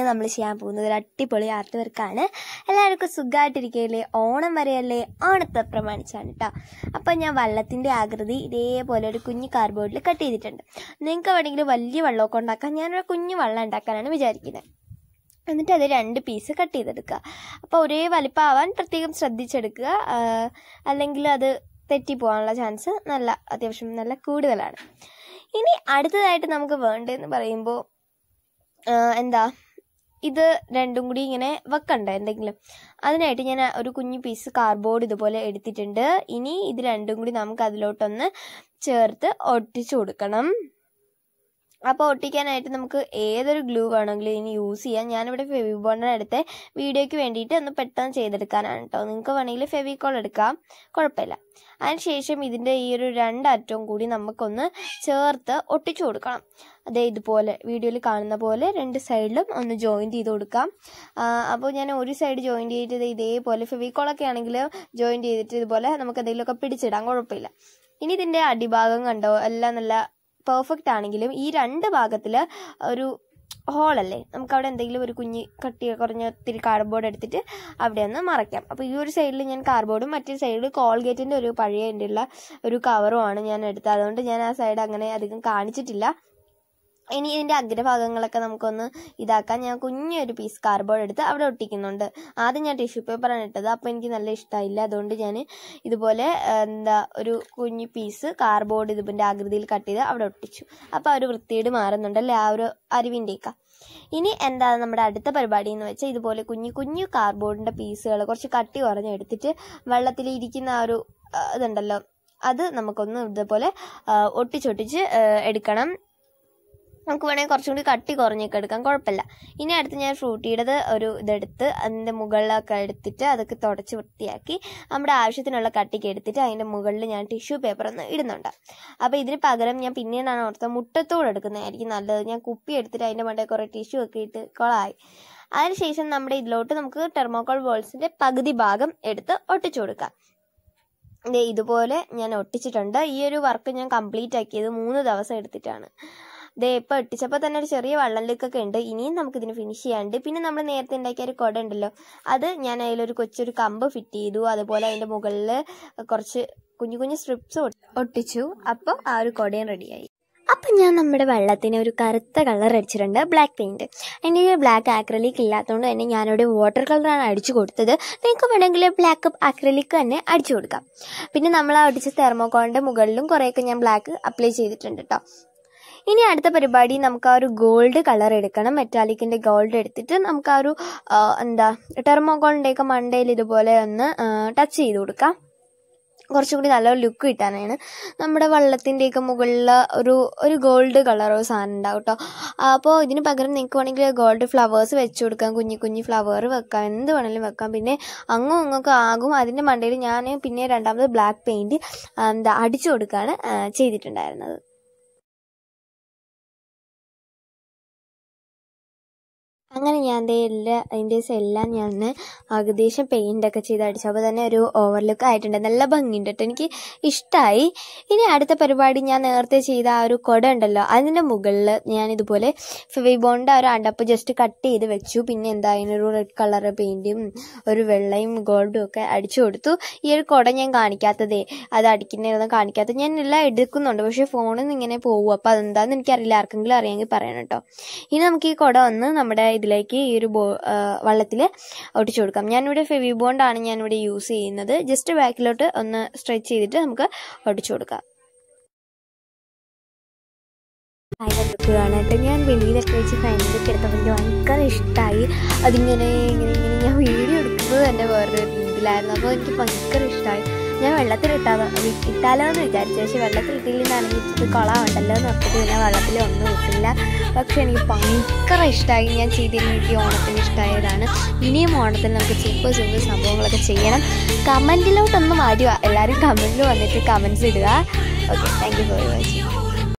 ഇന്ന് നമ്മൾ ചെയ്യാൻ പോകുന്നത് ഒരു അടിപൊളി ആർട്ട് വർക്കാണ് എല്ലാവർക്കും സുഖമായിട്ടിരിക്കുകയല്ലേ ഓണം വരെയല്ലേ ഓണത്തെ പ്രമാണിച്ചാണ് കേട്ടോ അപ്പോൾ ഞാൻ വള്ളത്തിൻ്റെ ആകൃതി ഇതേപോലെ ഒരു കുഞ്ഞ് കാർബോർഡിൽ കട്ട് ചെയ്തിട്ടുണ്ട് നിങ്ങൾക്ക് വേണമെങ്കിൽ വലിയ വെള്ളമൊക്കെ ഉണ്ടാക്കാൻ ഞാനൊരു കുഞ്ഞ് വെള്ളം ഉണ്ടാക്കാനാണ് വിചാരിക്കുന്നത് എന്നിട്ട് അത് രണ്ട് പീസ് കട്ട് ചെയ്തെടുക്കുക അപ്പോൾ ഒരേ ആവാൻ പ്രത്യേകം ശ്രദ്ധിച്ചെടുക്കുക അല്ലെങ്കിൽ അത് തെറ്റി പോകാനുള്ള ചാൻസ് നല്ല അത്യാവശ്യം നല്ല കൂടുതലാണ് ഇനി അടുത്തതായിട്ട് നമുക്ക് വേണ്ടതെന്ന് പറയുമ്പോൾ എന്താ ഇത് രണ്ടും കൂടി ഇങ്ങനെ വെക്കണ്ട എന്തെങ്കിലും അതിനായിട്ട് ഞാൻ ഒരു കുഞ്ഞു പീസ് കാർഡ്ബോർഡ് ഇതുപോലെ എടുത്തിട്ടുണ്ട് ഇനി ഇത് രണ്ടും കൂടി നമുക്ക് അതിലോട്ടൊന്ന് ചേർത്ത് ഒട്ടിച്ചു കൊടുക്കണം അപ്പോൾ ഒട്ടിക്കാനായിട്ട് നമുക്ക് ഏതൊരു ഗ്ലൂ വേണമെങ്കിലും ഇനി യൂസ് ചെയ്യാം ഞാനിവിടെ ഫെവി ബോണ്ടർ അടുത്ത് വീഡിയോയ്ക്ക് വേണ്ടിയിട്ട് ഒന്ന് പെട്ടെന്ന് ചെയ്തെടുക്കാനാണ് കേട്ടോ നിങ്ങൾക്ക് വേണമെങ്കിൽ ഫെവിക്കോൾ എടുക്കാം കുഴപ്പമില്ല അതിനുശേഷം ഇതിൻ്റെ ഈ ഒരു രണ്ട് അറ്റവും കൂടി നമുക്കൊന്ന് ചേർത്ത് ഒട്ടിച്ചു കൊടുക്കണം അതേ ഇതുപോലെ വീഡിയോയിൽ കാണുന്ന പോലെ രണ്ട് സൈഡിലും ഒന്ന് ജോയിൻറ്റ് ചെയ്ത് കൊടുക്കാം അപ്പോൾ ഞാൻ ഒരു സൈഡ് ജോയിൻറ്റ് ചെയ്തിട്ട് ഇതേപോലെ ഫെവിക്കോളൊക്കെ ആണെങ്കിൽ ജോയിൻറ്റ് ചെയ്തിട്ട് ഇതുപോലെ നമുക്ക് എന്തെങ്കിലുമൊക്കെ പിടിച്ചിടാം കുഴപ്പമില്ല ഇനി ഇതിൻ്റെ അടിഭാഗം കണ്ടോ എല്ലാം നല്ല പെർഫെക്റ്റ് ആണെങ്കിലും ഈ രണ്ട് ഭാഗത്തിൽ ഒരു ഹോളല്ലേ നമുക്ക് അവിടെ എന്തെങ്കിലും ഒരു കുഞ്ഞി കട്ടിയ കുറഞ്ഞ ഒത്തിരി കാർഡ്ബോർഡ് എടുത്തിട്ട് അവിടെ ഒന്ന് മറയ്ക്കാം അപ്പോൾ ഈ ഒരു സൈഡിൽ ഞാൻ കാർഡ്ബോർഡും മറ്റേ സൈഡിൽ കോൾഗേറ്റിൻ്റെ ഒരു പഴയ ഉള്ള ഒരു കവറുമാണ് ഞാൻ എടുത്തത് അതുകൊണ്ട് ഞാൻ ആ സൈഡ് അങ്ങനെ അധികം കാണിച്ചിട്ടില്ല ഇനി ഇതിൻ്റെ അഗ്രഭാഗങ്ങളൊക്കെ നമുക്കൊന്ന് ഇതാക്കാൻ ഞാൻ കുഞ്ഞൊരു പീസ് കാർഡ്ബോർഡ് എടുത്ത് അവിടെ ഒട്ടിക്കുന്നുണ്ട് ആദ്യം ഞാൻ ടിഷ്യൂ പേപ്പറാണ് ഇട്ടത് അപ്പോൾ എനിക്ക് നല്ല ഇഷ്ടമായില്ല അതുകൊണ്ട് ഞാൻ ഇതുപോലെ എന്താ ഒരു കുഞ്ഞു പീസ് കാർഡ്ബോർഡ് ഇതിൻ്റെ ആകൃതിയിൽ കട്ട് ചെയ്ത് അവിടെ ഒട്ടിച്ചു അപ്പോൾ ആ ഒരു വൃത്തിയേട് മാറുന്നുണ്ടല്ലേ ആ ഒരു അരിവിൻ്റെയൊക്കെ ഇനി എന്താ നമ്മുടെ അടുത്ത പരിപാടി എന്ന് വെച്ചാൽ ഇതുപോലെ കുഞ്ഞു കുഞ്ഞു കാർഡ്ബോർഡിൻ്റെ പീസുകൾ കുറച്ച് കട്ടി കുറഞ്ഞെടുത്തിട്ട് എടുത്തിട്ട് വെള്ളത്തിൽ ഇരിക്കുന്ന ആ ഒരു ഇതുണ്ടല്ലോ അത് നമുക്കൊന്ന് ഇതുപോലെ ഒട്ടിച്ചൊട്ടിച്ച് എടുക്കണം നമുക്ക് വേണമെങ്കിൽ കുറച്ചും കൂടി കട്ടി കുറഞ്ഞൊക്കെ എടുക്കാം കുഴപ്പമില്ല ഇനി അടുത്ത് ഞാൻ ഫ്രൂട്ടിയുടേത് ഒരു ഇതെടുത്ത് അതിൻ്റെ മുകളിലൊക്കെ എടുത്തിട്ട് അതൊക്കെ തുടച്ച് വൃത്തിയാക്കി നമ്മുടെ ആവശ്യത്തിനുള്ള കട്ടിക്ക് എടുത്തിട്ട് അതിൻ്റെ മുകളിൽ ഞാൻ ടിഷ്യൂ പേപ്പർ ഒന്ന് ഇടുന്നുണ്ട് അപ്പോൾ ഇതിന് പകരം ഞാൻ പിന്നീടാണ് ഓർത്ത മുട്ടത്തോട് എടുക്കുന്നതായിരിക്കും നല്ലത് ഞാൻ കുപ്പി എടുത്തിട്ട് അതിൻ്റെ മണ്ടേ കുറേ ടിഷ്യൂ ഒക്കെ ഇട്ട് കൊളായി അതിനുശേഷം നമ്മുടെ ഇതിലോട്ട് നമുക്ക് ടെർമോകോൾ ബോൾസിൻ്റെ പകുതി ഭാഗം എടുത്ത് ഒട്ടിച്ചു കൊടുക്കാം ഇതുപോലെ ഞാൻ ഒട്ടിച്ചിട്ടുണ്ട് ഈ ഒരു വർക്ക് ഞാൻ കംപ്ലീറ്റ് ആക്കിയത് മൂന്ന് ദിവസം എടുത്തിട്ടാണ് ദേ ഇപ്പം ഇട്ടിച്ചപ്പോൾ തന്നെ ഒരു ചെറിയ വള്ളം ലുക്കൊക്കെ ഉണ്ട് ഇനിയും നമുക്കിതിന് ഫിനിഷ് ചെയ്യാണ്ട് പിന്നെ നമ്മൾ നേരത്തെ ഉണ്ടാക്കിയ ഒരു കുട ഉണ്ടല്ലോ അത് ഞാൻ അതിലൊരു കൊച്ചൊരു കമ്പ് ഫിറ്റ് ചെയ്തു അതുപോലെ അതിൻ്റെ മുകളിൽ കുറച്ച് കുഞ്ഞു കുഞ്ഞു സ്ട്രിപ്സ് ഒട്ടിച്ചു അപ്പോൾ ആ ഒരു കുടയും റെഡിയായി അപ്പം ഞാൻ നമ്മുടെ വെള്ളത്തിന് ഒരു കറുത്ത കളർ അടിച്ചിട്ടുണ്ട് ബ്ലാക്ക് പെയിൻറ്റ് എൻ്റെ ബ്ലാക്ക് ആക്രലിക് ഇല്ലാത്തതുകൊണ്ട് തന്നെ ഞാനിവിടെ വാട്ടർ കളറാണ് അടിച്ചു കൊടുത്തത് നിങ്ങൾക്ക് വേണമെങ്കിൽ ബ്ലാക്ക് ആക്രലിക് തന്നെ അടിച്ചു കൊടുക്കാം പിന്നെ നമ്മൾ ആ അടിച്ച തെർമോകോളിൻ്റെ മുകളിലും കുറേയൊക്കെ ഞാൻ ബ്ലാക്ക് അപ്ലൈ ചെയ്തിട്ടുണ്ട് കേട്ടോ ഇനി അടുത്ത പരിപാടി നമുക്ക് ആ ഒരു ഗോൾഡ് കളർ എടുക്കണം മെറ്റാലിക്കിൻ്റെ ഗോൾഡ് എടുത്തിട്ട് നമുക്ക് ആ ഒരു എന്താ ടെർമോകോളിൻ്റെയൊക്കെ മണ്ടയിൽ ഇതുപോലെ ഒന്ന് ടച്ച് ചെയ്ത് കൊടുക്കാം കുറച്ചും കൂടി നല്ല ലുക്ക് കിട്ടാനാണ് നമ്മുടെ വള്ളത്തിൻ്റെയൊക്കെ മുകളിൽ ഒരു ഒരു ഗോൾഡ് കളറോ സാധനം ഉണ്ടാവും കേട്ടോ അപ്പോൾ ഇതിന് പകരം നിങ്ങൾക്ക് വേണമെങ്കിൽ ഗോൾഡ് ഫ്ലവേഴ്സ് വെച്ച് കൊടുക്കാം കുഞ്ഞു കുഞ്ഞു ഫ്ലവർ വെക്കാം എന്ത് വേണമെങ്കിലും വെക്കാം പിന്നെ അങ്ങും അങ്ങൊക്കെ ആകും അതിൻ്റെ മണ്ടയിൽ ഞാൻ പിന്നെ രണ്ടാമത് ബ്ലാക്ക് പെയിൻറ്റ് എന്താ അടിച്ചു കൊടുക്കുകയാണ് ചെയ്തിട്ടുണ്ടായിരുന്നത് അങ്ങനെ ഞാൻ ദേ എല്ലാ അതിൻ്റെ എല്ലാം ഞാൻ ഏകദേശം പെയിൻ്റൊക്കെ ചെയ്ത് അടിച്ചപ്പോൾ തന്നെ ഒരു ഓവർലുക്ക് ആയിട്ടുണ്ട് നല്ല ഭംഗിയുണ്ട് കേട്ടോ എനിക്ക് ഇഷ്ടമായി ഇനി അടുത്ത പരിപാടി ഞാൻ നേരത്തെ ചെയ്ത ആ ഒരു കുട ഉണ്ടല്ലോ അതിൻ്റെ മുകളിൽ ഞാൻ ഇതുപോലെ ഫിബോണിൻ്റെ ഒരു അടപ്പ് ജസ്റ്റ് കട്ട് ചെയ്ത് വെച്ചു പിന്നെ എന്താ അതിനൊരു റെഡ് കളർ പെയിൻറ്റും ഒരു വെള്ളയും ഗോൾഡും ഒക്കെ അടിച്ചു കൊടുത്തു ഈ ഒരു കുട ഞാൻ കാണിക്കാത്തതേ അത് അടിക്കുന്നതൊന്നും കാണിക്കാത്തത് ഞാൻ എല്ലാം എടുക്കുന്നുണ്ട് പക്ഷേ ഫോണിൽ നിന്ന് ഇങ്ങനെ പോകും അപ്പോൾ അതെന്താണെന്ന് എനിക്കറിയില്ല ആർക്കെങ്കിലും അറിയാമെങ്കിൽ പറയണം കേട്ടോ ഇനി നമുക്ക് ഈ കുട ഒന്ന് നമ്മുടെ ഇതിലേക്ക് ഈ ഒരു ബോ വള്ളത്തിൽ ഒട്ടിച്ചു കൊടുക്കാം ഞാനിവിടെ ഫെവി ബോണ്ടാണ് ഞാനിവിടെ യൂസ് ചെയ്യുന്നത് ജസ്റ്റ് ബാക്കിലോട്ട് ഒന്ന് സ്ട്രെച്ച് ചെയ്തിട്ട് നമുക്ക് ഒട്ടിച്ചു കൊടുക്കാം ഫൈനൽ ലുക്ക് ഞാൻ വെളിയിലൊക്കെ വെച്ച് ഫൈനൽ ലുക്ക് എടുത്തപ്പോൾ എനിക്ക് ഭയങ്കര ഇഷ്ടമായി അതിങ്ങനെ ഇങ്ങനെ ഇങ്ങനെ ഞാൻ വീഡിയോ എടുക്കുന്നത് തന്നെ വേറൊരു രീതിയിലായിരുന്നു അപ്പോൾ എനിക്ക് ഭയങ്കര ഇഷ്ടമായി ഞാൻ വെള്ളത്തിലിട്ടാ ഇട്ടാലോ എന്ന് വിചാരിച്ചു പക്ഷെ ഇട്ടില്ലെന്നാണെങ്കിൽ ഇത് കൊളാവണ്ടല്ലോ എന്ന് പറഞ്ഞിട്ട് പിന്നെ വെള്ളത്തിൽ ഒന്നും ഇട്ടില്ല പക്ഷെ എനിക്ക് ഭയങ്കര ഇഷ്ടമായി ഞാൻ ചെയ്തിരുന്ന എനിക്ക് ഓണത്തിന് ഇഷ്ടമായതാണ് ഇനിയും ഓണത്തിൽ നമുക്ക് ചിപ്പ് ചുപ്പ് സംഭവങ്ങളൊക്കെ ചെയ്യണം കമൻറ്റിലോട്ടൊന്നും ആദ്യം എല്ലാവരും കമൻറ്റിൽ വന്നിട്ട് കമൻസ് ഇടുക okay thank you for watching